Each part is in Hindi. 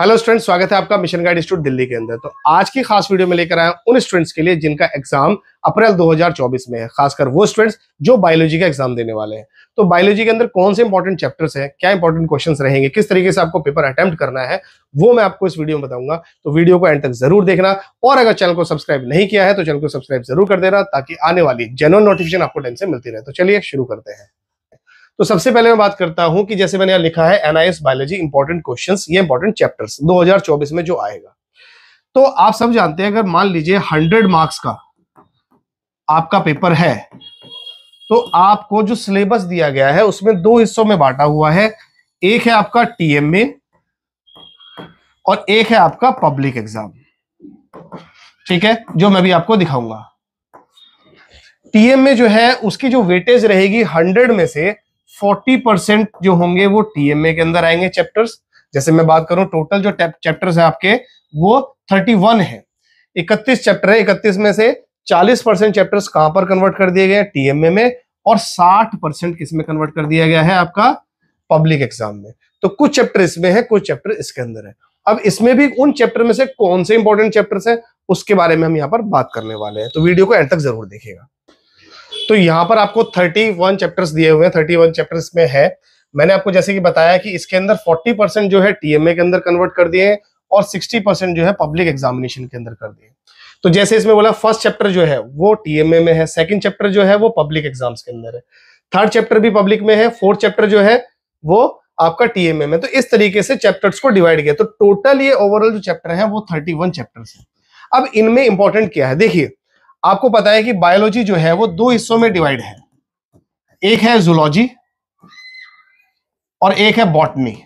हेलो स्टूडेंट्स स्वागत है आपका मिशन गाइड स्टूडेंट दिल्ली के अंदर तो आज की खास वीडियो में लेकर आया उन स्टूडेंट्स के लिए जिनका एग्जाम अप्रैल 2024 में है खासकर वो स्टूडेंट्स जो बायोलॉजी का एग्जाम देने वाले हैं तो बायोलॉजी के अंदर कौन से इंपॉर्टेंट चैप्टर्स हैं क्या इंपॉर्टेंट क्वेश्चन रहेंगे किस तरीके से आपको पेपर अटैम्प्ट करना है वो मैं आपको इस वीडियो में बताऊंगा तो वीडियो को एंड तक जरूर देखना और अगर चैनल को सब्सक्राइब नहीं किया है तो चैनल को सब्सक्राइब जरूर कर देना ताकि आने वाली जनरल नोटिफिकेशन आपको टाइम से मिलती रहे तो चलिए शुरू करते हैं तो सबसे पहले मैं बात करता हूं कि जैसे मैंने यहां लिखा है एनआईएस बायोलॉजी इंपॉर्टेंट क्वेश्चन ये इंपॉर्टेंट चैप्टर्स 2024 में जो आएगा तो आप सब जानते हैं अगर मान लीजिए हंड्रेड मार्क्स का आपका पेपर है तो आपको जो सिलेबस दिया गया है उसमें दो हिस्सों में बांटा हुआ है एक है आपका टीएम में और एक है आपका पब्लिक एग्जाम ठीक है जो मैं भी आपको दिखाऊंगा टीएम में जो है उसकी जो वेटेज रहेगी हंड्रेड में से फोर्टी परसेंट जो होंगे वो टीएमए के अंदर आएंगे चैप्टर्स जैसे मैं बात करूं टोटल जो चैप्टर्स है आपके वो थर्टी वन है इकतीस चैप्टर है इकतीस में से चालीस परसेंट चैप्टर्स कहां पर कन्वर्ट कर दिए गए टीएमए में और साठ परसेंट किस में कन्वर्ट कर दिया गया है आपका पब्लिक एग्जाम में तो कुछ चैप्टर इसमें है कुछ चैप्टर इसके अंदर है अब इसमें भी उन चैप्टर में से कौन से इंपॉर्टेंट चैप्टर्स हैं उसके बारे में हम यहाँ पर बात करने वाले हैं तो वीडियो को एंड तक जरूर देखेगा तो यहाँ पर आपको 31 चैप्टर्स दिए हुए हैं 31 चैप्टर्स में है मैंने आपको जैसे कि बताया कि इसके अंदर 40 परसेंट जो है टीएमए के अंदर कन्वर्ट कर दिए और 60 परसेंट जो है पब्लिक एग्जामिनेशन के अंदर कर दिए तो जैसे इसमें बोला फर्स्ट चैप्टर जो है वो टीएमए में है सेकेंड चैप्टर जो है वो पब्लिक एग्जाम्स के अंदर है थर्ड चैप्टर भी पब्लिक में है फोर्थ चैप्टर जो है वो आपका टीएमए में तो इस तरीके से चैप्टर्स को डिवाइड किया तो टोटल ये ओवरऑल जो चैप्टर है वो थर्टी वन चैप्टर्स है अब इनमें इंपॉर्टेंट क्या है देखिए आपको पता है कि बायोलॉजी जो है वो दो हिस्सों में डिवाइड है एक है जूलॉजी और एक है बॉटनी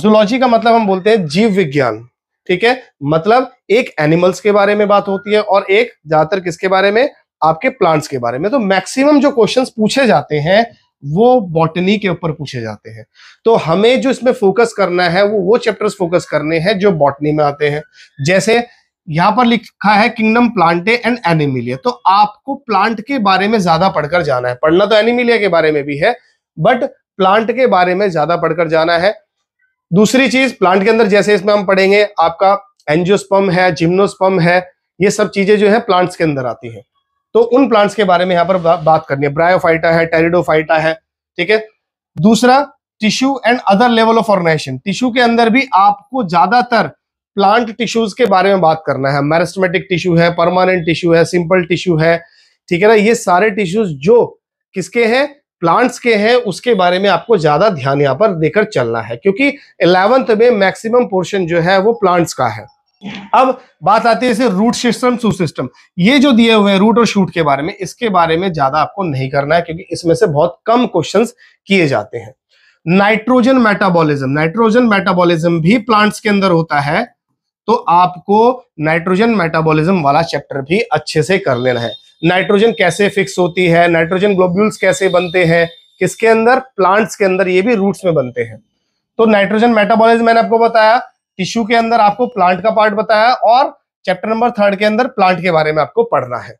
जूलॉजी का मतलब हम बोलते हैं जीव विज्ञान ठीक है मतलब एक एनिमल्स के बारे में बात होती है और एक ज्यादातर किसके बारे में आपके प्लांट्स के बारे में तो मैक्सिमम जो क्वेश्चंस पूछे जाते हैं वो बॉटनी के ऊपर पूछे जाते हैं तो हमें जो इसमें फोकस करना है वो वो चैप्टर्स फोकस करने हैं जो बॉटनी में आते हैं जैसे यहां पर लिखा है किंगडम प्लांटे एंड एनिमिलिया तो आपको प्लांट के बारे में ज्यादा पढ़कर जाना है पढ़ना तो एनिमिलिया के बारे में भी है बट प्लांट के बारे में ज्यादा पढ़कर जाना है दूसरी चीज प्लांट के अंदर जैसे इसमें हम पढ़ेंगे आपका एंजियोस्पम है जिम्नोस्पम है ये सब चीजें जो है प्लांट्स के अंदर आती है तो उन प्लांट्स के बारे में यहाँ पर बा, बात करनी है ब्रायोफाइटा है टेरिडोफाइटा है ठीक है दूसरा tissue and other level of organisation tissue के अंदर भी आपको ज्यादातर प्लांट टिश्यूज के बारे में बात करना है मैरिस्टमेटिक टिश्यू है परमानेंट टिश्यू है सिंपल टिश्यू है ठीक है ना ये सारे टिश्यूज जो किसके हैं प्लांट्स के हैं उसके बारे में आपको ज्यादा ध्यान यहाँ पर देकर चलना है क्योंकि इलेवंथ में मैक्सिमम पोर्शन जो है वो प्लांट्स का है अब बात आती है इसे रूट सिस्टम सू सिस्टम ये जो दिए हुए हैं रूट और शूट के बारे में इसके बारे में ज्यादा आपको नहीं करना है क्योंकि इसमें से बहुत कम क्वेश्चन किए जाते हैं नाइट्रोजन मेटाबॉलिज्म नाइट्रोजन मेटाबॉलिज्म भी प्लांट्स के अंदर होता है तो आपको नाइट्रोजन मेटाबॉलिज्म वाला चैप्टर भी अच्छे से कर लेना है नाइट्रोजन कैसे फिक्स होती है नाइट्रोजन ग्लोब्यूल्स कैसे बनते हैं किसके अंदर प्लांट्स के अंदर ये भी रूट्स में बनते हैं तो नाइट्रोजन मेटाबॉलिज्म मैंने आपको बताया टिश्यू के अंदर आपको प्लांट का पार्ट बताया और चैप्टर नंबर थर्ड के अंदर प्लांट के बारे में आपको पढ़ना है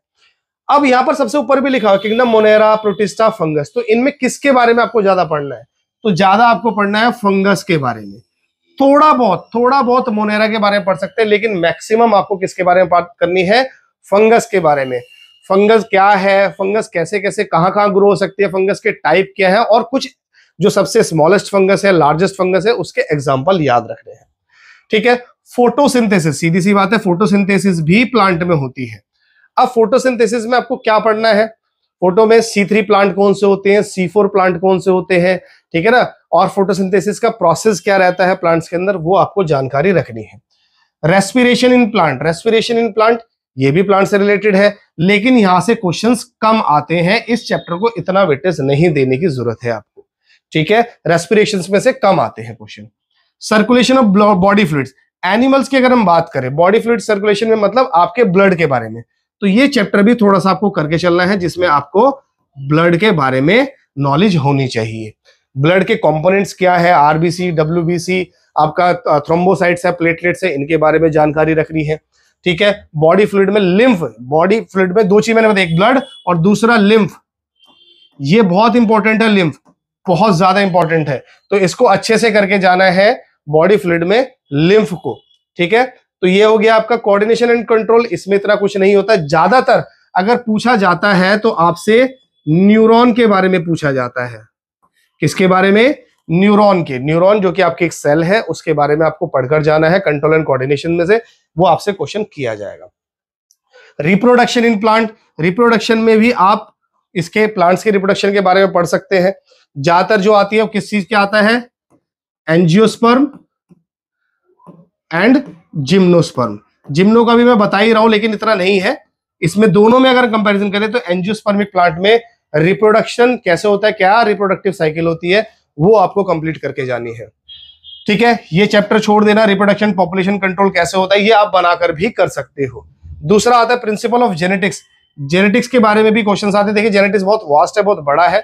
अब यहां पर सबसे ऊपर भी लिखा हुआ किंगडम मोनेरा प्रोटिस्टा फंगस तो इनमें किसके बारे में आपको ज्यादा पढ़ना है तो ज्यादा आपको पढ़ना है फंगस के बारे में थोड़ा बहुत थोड़ा बहुत मोनेरा के बारे में पढ़ सकते हैं लेकिन मैक्सिमम आपको किसके बारे में बात करनी है फंगस के बारे में फंगस क्या है फंगस कैसे कैसे कहाँ कहाँ ग्रो हो सकती है फंगस के टाइप क्या है और कुछ जो सबसे स्मॉलेस्ट फंगस है लार्जेस्ट फंगस है उसके एग्जाम्पल याद रख रहे हैं ठीक है फोटोसिंथेसिस सीधी सी बात है फोटोसिंथेसिस भी प्लांट में होती है अब फोटोसिंथेसिस में आपको क्या पढ़ना है फोटो में सी थ्री प्लांट कौन से होते हैं सी फोर प्लांट कौन से होते हैं ठीक है ना और फोटोसिंथेसिस का प्रोसेस क्या रहता है प्लांट्स के अंदर वो आपको जानकारी रखनी है respiration in plant respiration in plant ये भी प्लांट से रिलेटेड है लेकिन यहां से क्वेश्चंस कम आते हैं इस चैप्टर को इतना वेटेज नहीं देने की जरूरत है आपको ठीक है रेस्पिरेशन में से कम आते हैं question circulation of body fluid animals की अगर हम बात करें बॉडी फ्लूड सर्कुलेशन में मतलब आपके ब्लड के बारे में तो ये चैप्टर भी थोड़ा सा आपको करके चलना है जिसमें आपको ब्लड के बारे में नॉलेज होनी चाहिए ब्लड के कंपोनेंट्स क्या है आरबीसी डब्ल्यूबीसी आपका थ्रोम्बोसाइट्स है प्लेटलेट्स है इनके बारे में जानकारी रखनी है ठीक है बॉडी फ्लूड में लिम्फ बॉडी फ्लूड में दो चीज मैंने बताया एक ब्लड और दूसरा लिम्फ ये बहुत इंपॉर्टेंट है लिम्फ बहुत ज्यादा इंपॉर्टेंट है तो इसको अच्छे से करके जाना है बॉडी फ्लूड में लिम्फ को ठीक है तो ये हो गया आपका कोऑर्डिनेशन एंड कंट्रोल इसमें इतना कुछ नहीं होता ज्यादातर अगर पूछा जाता है तो आपसे न्यूरॉन के बारे में पूछा जाता है किसके बारे में न्यूरॉन के न्यूरॉन जो कि आपके एक सेल है उसके बारे में आपको पढ़कर जाना है कंट्रोल एंड कोऑर्डिनेशन में से वो आपसे क्वेश्चन किया जाएगा रिप्रोडक्शन इन प्लांट रिप्रोडक्शन में भी आप इसके प्लांट्स के रिप्रोडक्शन के बारे में पढ़ सकते हैं ज्यादातर जो आती है वो किस चीज के आता है एंजियोस्पर्म एंड जिम्नोस्पर्म जिम्नो का भी मैं बता ही रहा हूं लेकिन इतना नहीं है इसमें दोनों में अगर कंपैरिजन करें तो एंजियोस्पर्मिक प्लांट में रिप्रोडक्शन कैसे होता है क्या रिप्रोडक्टिव साइकिल होती है वो आपको कंप्लीट करके जानी है ठीक है ये चैप्टर छोड़ देना रिप्रोडक्शन पॉपुलेशन कंट्रोल कैसे होता है ये आप बनाकर भी कर सकते हो दूसरा आता है प्रिंसिपल ऑफ जेनेटिक्स जेनेटिक्स के बारे में भी क्वेश्चन आते हैं देखिए जेनेटिक्स बहुत वास्ट है बहुत बड़ा है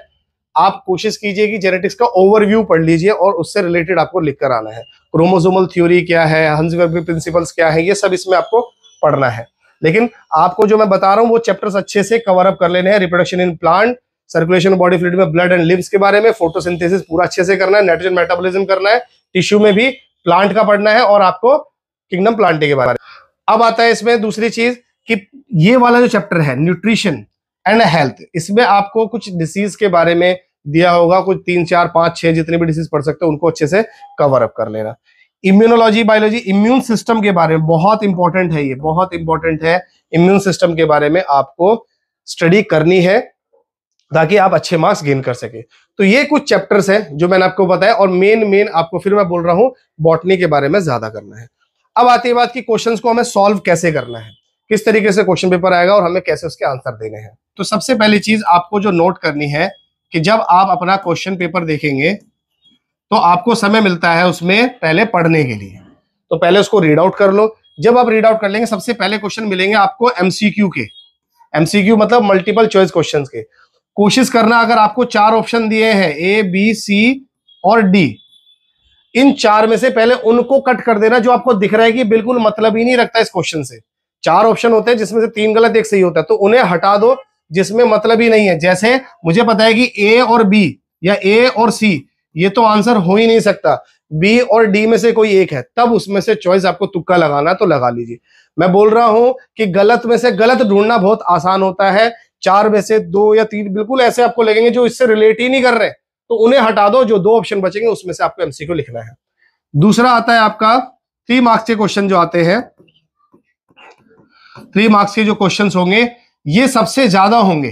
आप कोशिश कीजिए कि जेनेटिक्स का ओवरव्यू पढ़ लीजिए और उससे रिलेटेड आपको लिखकर आना है क्रोमोजोमल थ्योरी क्या है हंसवर्ग प्रिंसिपल्स क्या है ये सब इसमें आपको पढ़ना है लेकिन आपको जो मैं बता रहा हूँ वो चैप्टर्स अच्छे से कवर अप कर लेने हैं reproduction in plant circulation body fluid में ब्लड एंड लिम्स के बारे में फोटोसिंथेसिस पूरा अच्छे से करना है नाइट्रोजन मेटाबॉलिज्म करना है टिश्यू में भी प्लांट का पढ़ना है और आपको किंगडम प्लांटे के बारे में अब आता है इसमें दूसरी चीज कि ये वाला जो चैप्टर है न्यूट्रिशन एंड हेल्थ इसमें आपको कुछ डिसीज के बारे में दिया होगा कुछ तीन चार पांच छह जितने भी डिसीज पढ़ सकते हो उनको अच्छे से कवर अप कर लेना इम्यूनोलॉजी बायोलॉजी इम्यून सिस्टम के बारे में बहुत इंपॉर्टेंट है ये बहुत इंपॉर्टेंट है इम्यून सिस्टम के बारे में आपको स्टडी करनी है ताकि आप अच्छे मार्क्स गेन कर सके तो ये कुछ चैप्टर्स हैं जो मैंने आपको बताया और मेन मेन आपको फिर मैं बोल रहा हूँ बॉटनी के बारे में ज्यादा करना है अब आती है बात की क्वेश्चन को हमें सॉल्व कैसे करना है किस तरीके से क्वेश्चन पेपर आएगा और हमें कैसे उसके आंसर देने हैं तो सबसे पहली चीज आपको जो नोट करनी है कि जब आप अपना क्वेश्चन पेपर देखेंगे तो आपको समय मिलता है उसमें पहले पढ़ने के लिए तो पहले उसको रीड आउट कर लो जब आप रीड आउट कर लेंगे सबसे पहले क्वेश्चन मिलेंगे आपको एमसीक्यू के एमसीक्यू मतलब मल्टीपल चॉइस क्वेश्चंस के कोशिश करना अगर आपको चार ऑप्शन दिए हैं ए बी सी और डी इन चार में से पहले उनको कट कर देना जो आपको दिख रहा है कि बिल्कुल मतलब ही नहीं रखता इस क्वेश्चन से चार ऑप्शन होते हैं जिसमें से तीन गलत एक सही होता है तो उन्हें हटा दो जिसमें मतलब ही नहीं है जैसे मुझे पता है कि ए और बी या ए और सी ये तो आंसर हो ही नहीं सकता बी और डी में से कोई एक है तब उसमें से चॉइस आपको तुक्का लगाना तो लगा लीजिए मैं बोल रहा हूं कि गलत में से गलत ढूंढना बहुत आसान होता है चार में से दो या तीन बिल्कुल ऐसे आपको लगेंगे जो इससे रिलेट ही नहीं कर रहे तो उन्हें हटा दो जो दो ऑप्शन बचेंगे उसमें से आपको एमसीक्यू लिखना है दूसरा आता है आपका थ्री मार्क्स के क्वेश्चन जो आते हैं थ्री मार्क्स के जो क्वेश्चन होंगे ये सबसे ज्यादा होंगे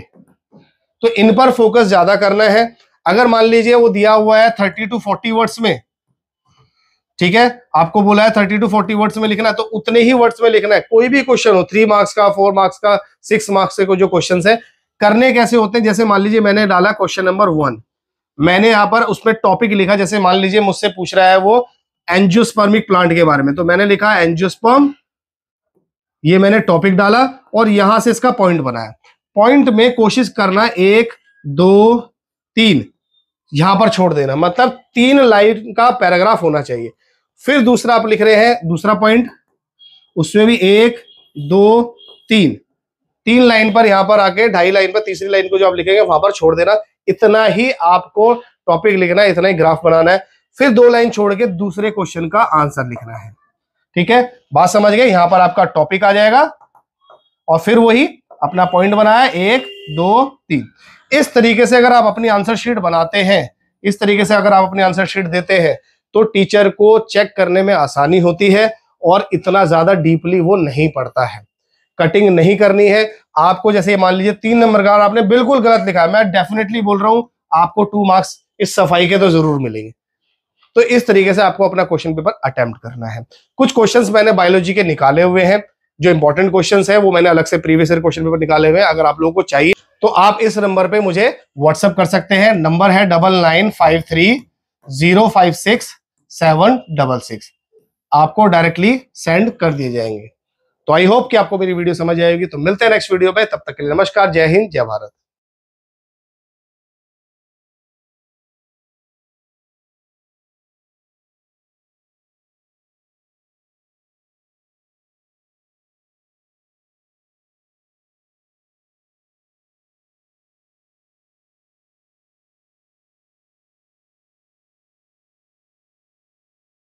तो इन पर फोकस ज्यादा करना है अगर मान लीजिए वो दिया हुआ है थर्टी टू फोर्टी वर्ड्स में ठीक है आपको बोला है थर्टी टू फोर्टी वर्ड्स में लिखना है तो उतने ही वर्ड्स में लिखना है कोई भी क्वेश्चन हो थ्री मार्क्स का फोर मार्क्स का सिक्स मार्क्स के जो क्वेश्चन है करने कैसे होते हैं जैसे मान लीजिए मैंने डाला क्वेश्चन नंबर वन मैंने यहां पर उसमें टॉपिक लिखा जैसे मान लीजिए मुझसे पूछ रहा है वो एंजियोस्पर्मिक प्लांट के बारे में तो मैंने लिखा एंजियोस्पर्म ये मैंने टॉपिक डाला और यहां से इसका पॉइंट बनाया पॉइंट में कोशिश करना एक दो तीन यहां पर छोड़ देना मतलब तीन लाइन का पैराग्राफ होना चाहिए फिर दूसरा आप लिख रहे हैं दूसरा पॉइंट उसमें भी एक दो तीन तीन लाइन पर यहां पर आके ढाई लाइन पर तीसरी लाइन को जो आप लिखेंगे वहां पर छोड़ देना इतना ही आपको टॉपिक लिखना है इतना ही ग्राफ बनाना है फिर दो लाइन छोड़ के दूसरे क्वेश्चन का आंसर लिखना है ठीक है बात समझ गए यहां पर आपका टॉपिक आ जाएगा और फिर वही अपना पॉइंट बनाया एक दो तीन इस तरीके से अगर आप अपनी आंसर शीट बनाते हैं इस तरीके से अगर आप अपनी आंसर शीट देते हैं तो टीचर को चेक करने में आसानी होती है और इतना ज्यादा डीपली वो नहीं पढ़ता है कटिंग नहीं करनी है आपको जैसे मान लीजिए तीन नंबर का आपने बिल्कुल गलत लिखा है मैं डेफिनेटली बोल रहा हूं आपको टू मार्क्स इस सफाई के तो जरूर मिलेंगे तो इस तरीके से आपको अपना क्वेश्चन पेपर अटेम्प्ट करना है कुछ क्वेश्चंस मैंने बायोलॉजी के निकाले हुए हैं जो इंपॉर्टेंट क्वेश्चन है वो मैंने अलग से प्रीवियस ईयर क्वेश्चन पेपर निकाले हुए अगर आप लोगों को चाहिए तो आप इस नंबर पे मुझे व्हाट्सअप कर सकते हैं नंबर है double nine five three zero five six seven double six आपको डायरेक्टली सेंड कर दिए जाएंगे तो आई होप कि आपको मेरी वीडियो समझ आएगी तो मिलते हैं नेक्स्ट वीडियो पे तब तक के लिए नमस्कार जय हिंद जय भारत